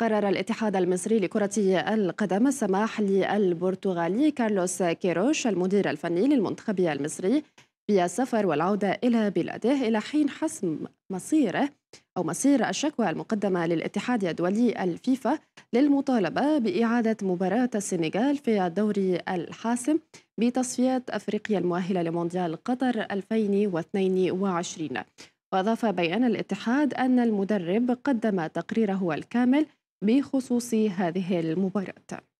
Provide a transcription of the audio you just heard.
قرر الاتحاد المصري لكرة القدم السماح للبرتغالي كارلوس كيروش المدير الفني للمنتخب المصري بالسفر والعودة إلى بلاده إلى حين حسم مصيره أو مصير الشكوى المقدمة للاتحاد الدولي الفيفا للمطالبة بإعادة مباراة السنغال في الدوري الحاسم بتصفيات أفريقيا المؤهلة لمونديال قطر 2022 وأضاف بيان الاتحاد أن المدرب قدم تقريره الكامل بخصوص هذه المباراة